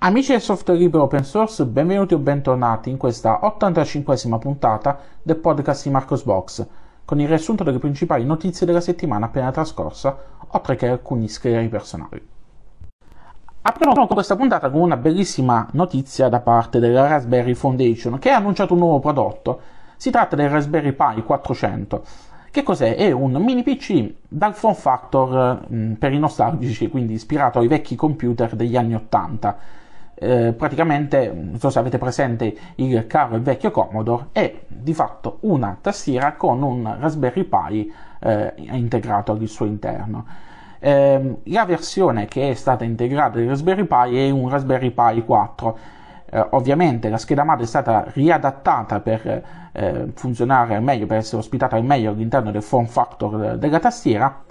Amici del software libero open source, benvenuti o bentornati in questa 85esima puntata del podcast di Marcosbox, con il riassunto delle principali notizie della settimana appena trascorsa, oltre che alcuni scherzi personali. Apriamo questa puntata con una bellissima notizia da parte della Raspberry Foundation, che ha annunciato un nuovo prodotto. Si tratta del Raspberry Pi 400. Che cos'è? È un mini PC dal form factor mh, mm, per i nostalgici, quindi ispirato ai vecchi computer degli anni 80 eh, praticamente, non so se avete presente il caro e vecchio Commodore, è di fatto una tastiera con un Raspberry Pi eh, integrato al suo interno. Eh, la versione che è stata integrata del Raspberry Pi è un Raspberry Pi 4. Eh, ovviamente la scheda madre è stata riadattata per eh, funzionare meglio, per essere ospitata al meglio all'interno del form factor della tastiera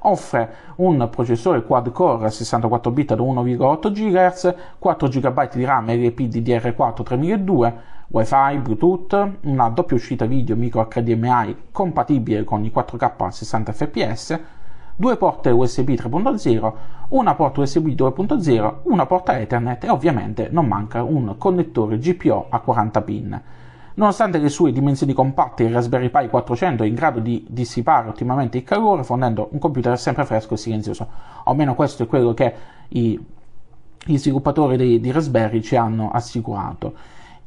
offre un processore quad-core 64 bit da 1,8 GHz, 4 GB di RAM LPDDR4 3002, WiFi, Bluetooth, una doppia uscita video micro HDMI compatibile con i 4K a 60 fps, due porte USB 3.0, una porta USB 2.0, una porta Ethernet e ovviamente non manca un connettore GPO a 40 pin. Nonostante le sue dimensioni compatte, il Raspberry Pi 400 è in grado di dissipare ottimamente il calore, fornendo un computer sempre fresco e silenzioso. Almeno questo è quello che i, gli sviluppatori di, di Raspberry ci hanno assicurato.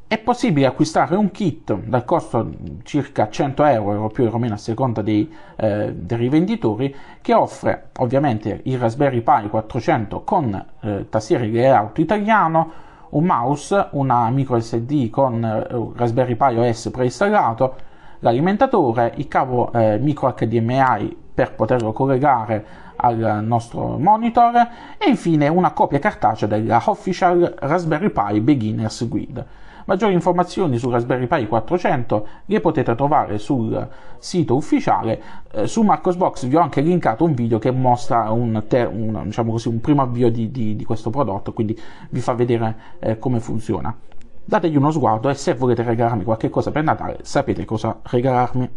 È possibile acquistare un kit dal costo circa 100 euro, euro più o meno a seconda dei, eh, dei, rivenditori, che offre ovviamente il Raspberry Pi 400 con eh, tastiere layout italiano, un mouse, una micro SD con eh, Raspberry Pi OS preinstallato, l'alimentatore, il cavo eh, micro HDMI per poterlo collegare al nostro monitor e infine una copia cartacea della Official Raspberry Pi Beginners Guide. Maggiori informazioni su Raspberry Pi 400 le potete trovare sul sito ufficiale. Eh, su Marcosbox vi ho anche linkato un video che mostra un, ter- un, diciamo così, un primo avvio di, di, di, questo prodotto, quindi vi fa vedere eh, come funziona. Dategli uno sguardo e se volete regalarmi qualcosa per Natale sapete cosa regalarmi.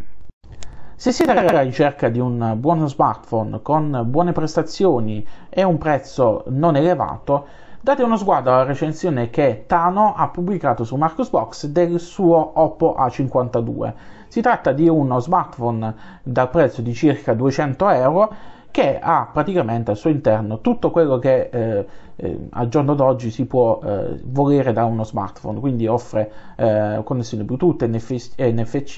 Se siete alla ricerca di un buono smartphone con buone prestazioni e un prezzo non elevato, Date uno sguardo alla recensione che Tano ha pubblicato su Marcosbox del suo Oppo A52. Si tratta di uno smartphone dal prezzo di circa 200 euro che ha praticamente al suo interno tutto quello che eh, eh, al giorno d'oggi si può eh, volere da uno smartphone, quindi offre eh, connessione Bluetooth, NF- NFC,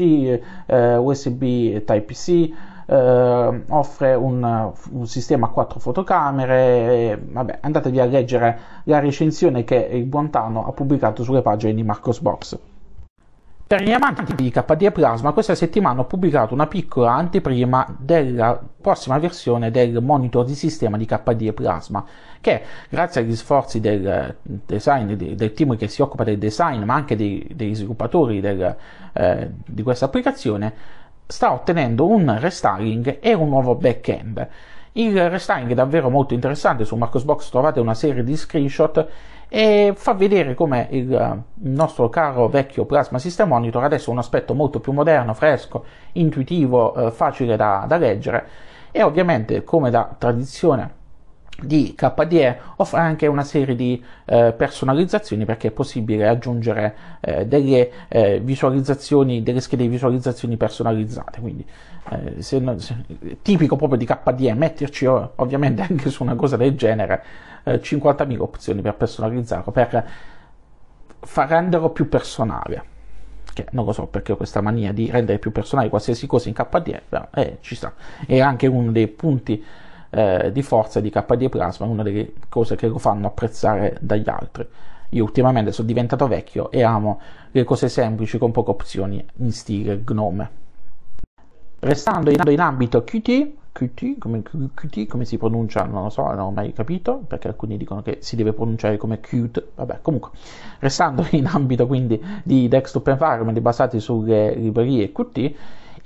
eh, USB Type-C, eh, offre un, un, sistema a quattro fotocamere, e, vabbè, andatevi a leggere la recensione che il Buontano ha pubblicato sulle pagine di Marcos Box. Per gli amanti di KDE Plasma, questa settimana ho pubblicato una piccola anteprima della prossima versione del monitor di sistema di KDE Plasma, che grazie agli sforzi del, eh, design, del team che si occupa del design, ma anche dei, degli sviluppatori del, eh, di questa applicazione, sta ottenendo un restyling e un nuovo back-end. Il restyling è davvero molto interessante, su Marcosbox trovate una serie di screenshot e fa vedere come il eh, nostro caro vecchio Plasma System Monitor adesso ha un aspetto molto più moderno, fresco, intuitivo, eh, facile da, da leggere e ovviamente come da tradizione di KDE offre anche una serie di eh, personalizzazioni perché è possibile aggiungere eh, delle eh, visualizzazioni, delle schede di visualizzazioni personalizzate, quindi eh, se, se, tipico proprio di KDE metterci ovviamente anche su una cosa del genere 50.000 eh, opzioni per personalizzarlo, per far renderlo più personale, che non lo so perché questa mania di rendere più personale qualsiasi cosa in KDE, però eh, ci sta, è anche uno dei punti eh, di forza di KD Plasma, una delle cose che lo fanno apprezzare dagli altri. Io ultimamente sono diventato vecchio e amo le cose semplici con poche opzioni in stile Gnome. Restando in, in ambito QT, QT come, QT, come, si pronuncia non lo so, non ho mai capito, perché alcuni dicono che si deve pronunciare come Qt. vabbè, comunque, restando in ambito quindi di desktop environment basati sulle librerie Qt,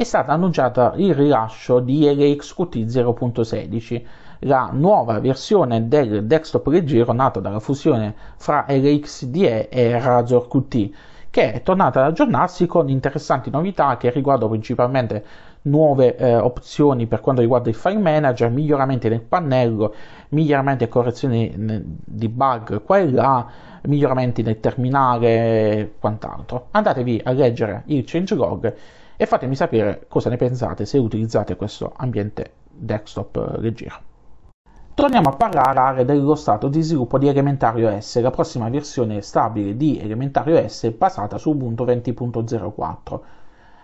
è stato annunciato il rilascio di LXQT 0.16, la nuova versione del desktop leggero nato dalla fusione fra LXDE e Razor QT, che è tornata ad aggiornarsi con interessanti novità che riguardano principalmente nuove eh, opzioni per quanto riguarda il file manager, miglioramenti nel pannello, miglioramenti e correzioni eh, di bug qua e là, miglioramenti nel terminale e quant'altro. Andatevi a leggere il changelog e fatemi sapere cosa ne pensate se utilizzate questo ambiente desktop eh, leggero. Torniamo a parlare dello stato di sviluppo di Elementary OS, la prossima versione stabile di Elementary OS basata su Ubuntu 20.04.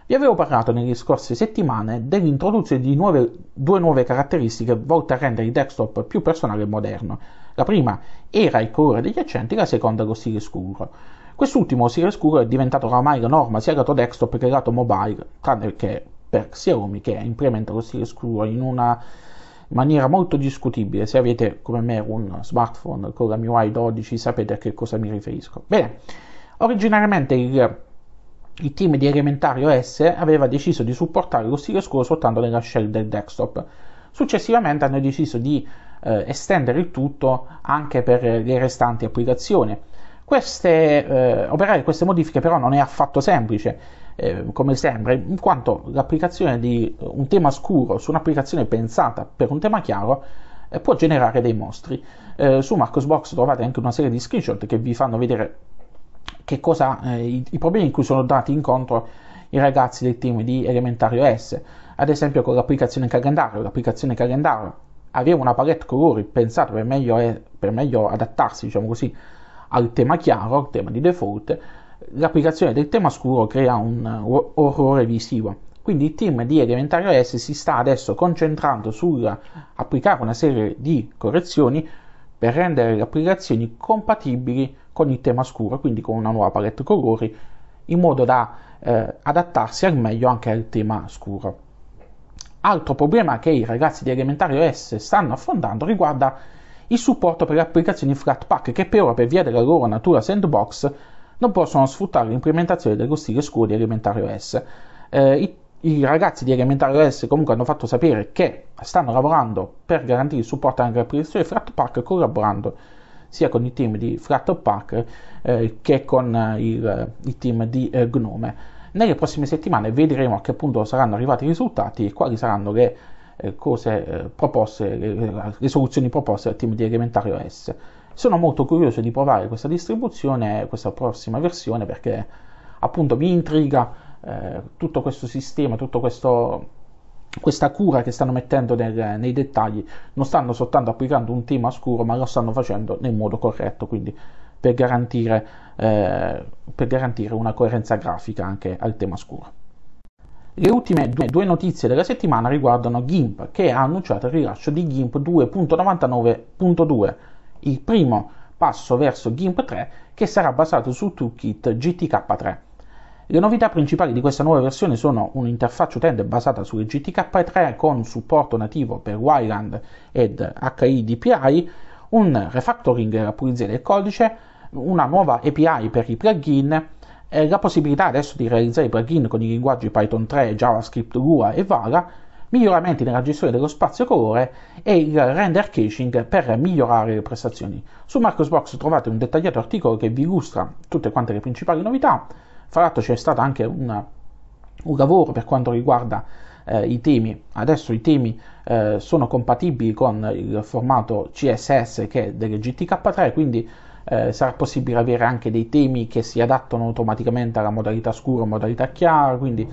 Vi avevo parlato nelle scorse settimane dell'introduzione di nuove, due nuove caratteristiche volte a rendere il desktop più personale e moderno. La prima era il colore degli accenti, la seconda lo stile scuro. Quest'ultimo OSIRIS Scuro, è diventato oramai la norma sia lato desktop che lato mobile, tranne che per Xiaomi che implementa lo OSIRIS Scuro in una maniera molto discutibile. Se avete come me un smartphone con la MIUI 12 sapete a che cosa mi riferisco. Bene, originariamente il il team di Elementari OS aveva deciso di supportare lo stile scuro soltanto nella shell del desktop. Successivamente hanno deciso di eh, estendere il tutto anche per le restanti applicazioni. Queste, eh, operare queste modifiche però non è affatto semplice, eh, come sembra, in quanto l'applicazione di un tema scuro su un'applicazione pensata per un tema chiaro eh, può generare dei mostri. Eh, su Marcosbox trovate anche una serie di screenshot che vi fanno vedere che cosa, eh, i, i problemi in cui sono dati incontro i ragazzi del team di Elementario S, ad esempio con l'applicazione calendario. L'applicazione calendario aveva una palette colori pensata per meglio, eh, per meglio adattarsi, diciamo così, al tema chiaro, al tema di default, l'applicazione del tema scuro crea un uh, orrore visivo. Quindi il team di Elementare S si sta adesso concentrando sull'applicare una serie di correzioni per rendere le applicazioni compatibili con il tema scuro, quindi con una nuova palette colori, in modo da eh, adattarsi al meglio anche al tema scuro. Altro problema che i ragazzi di Elementare S stanno affrontando riguarda il supporto per le applicazioni Flatpak che per ora per via della loro natura sandbox non possono sfruttare l'implementazione dello stile scuro di Elementary OS. Eh, i, i, ragazzi di Elementary OS comunque hanno fatto sapere che stanno lavorando per garantire il supporto anche alle applicazioni Flatpak collaborando sia con il team di Flatpak eh, che con eh, il, eh, il team di eh, Gnome. Nelle prossime settimane vedremo a che punto saranno arrivati i risultati e quali saranno le eh, cose eh, proposte, eh, le soluzioni proposte dal team di Elementario S. Sono molto curioso di provare questa distribuzione, questa prossima versione, perché appunto mi intriga eh, tutto questo sistema, tutta questa cura che stanno mettendo nel, nei dettagli. Non stanno soltanto applicando un tema scuro, ma lo stanno facendo nel modo corretto, quindi per garantire, eh, per garantire una coerenza grafica anche al tema scuro. Le ultime due notizie della settimana riguardano GIMP, che ha annunciato il rilascio di GIMP 2.99.2, il primo passo verso GIMP 3 che sarà basato su ToolKit GTK3. Le novità principali di questa nuova versione sono un'interfaccia utente basata su GTK3 con supporto nativo per Wiland ed HIDPI, un refactoring della pulizia del codice, una nuova API per i plugin, eh, la possibilità adesso di realizzare plugin con i linguaggi Python 3, JavaScript, Lua e Vara, miglioramenti nella gestione dello spazio colore e il render caching per migliorare le prestazioni. Su Marcosbox trovate un dettagliato articolo che vi illustra tutte quante le principali novità, fra l'altro c'è stato anche un, un lavoro per quanto riguarda eh, i temi, adesso i temi eh, sono compatibili con il formato CSS che è delle GTK3, quindi eh, sarà possibile avere anche dei temi che si adattano automaticamente alla modalità scura o modalità chiara, quindi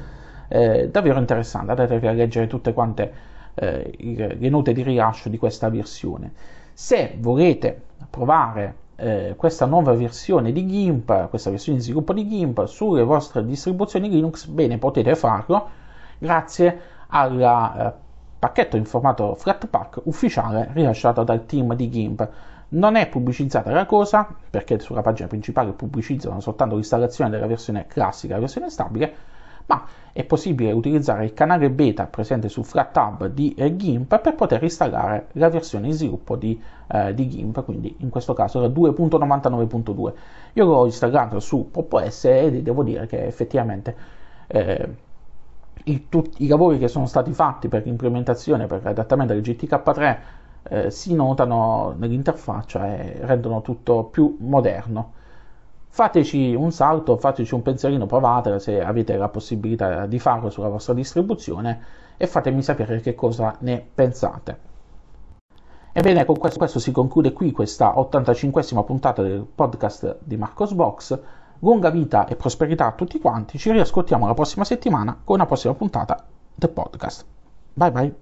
eh, davvero interessante, andatevi a leggere tutte quante eh, le note di rilascio di questa versione. Se volete provare eh, questa nuova versione di GIMP, questa versione di sviluppo di GIMP sulle vostre distribuzioni Linux, bene potete farlo grazie alla eh, pacchetto in formato Flatpak ufficiale rilasciato dal team di GIMP. Non è pubblicizzata la cosa, perché sulla pagina principale pubblicizzano soltanto l'installazione della versione classica e la versione stabile, ma è possibile utilizzare il canale beta presente su FlatHub di eh, GIMP per poter installare la versione in sviluppo di, eh, di GIMP, quindi in questo caso la 2.99.2. Io l'ho installato su PopOS e devo dire che effettivamente... Eh, i, tut, i, lavori che sono stati fatti per l'implementazione, per l'adattamento del GTK3 eh, si notano nell'interfaccia e rendono tutto più moderno. Fateci un salto, fateci un pensierino, provatelo se avete la possibilità di farlo sulla vostra distribuzione e fatemi sapere che cosa ne pensate. Ebbene, con questo, questo si conclude qui questa 85esima puntata del podcast di Marcos Box. Lunga vita e prosperità a tutti quanti, ci riascoltiamo la prossima settimana con una prossima puntata del podcast. Bye bye.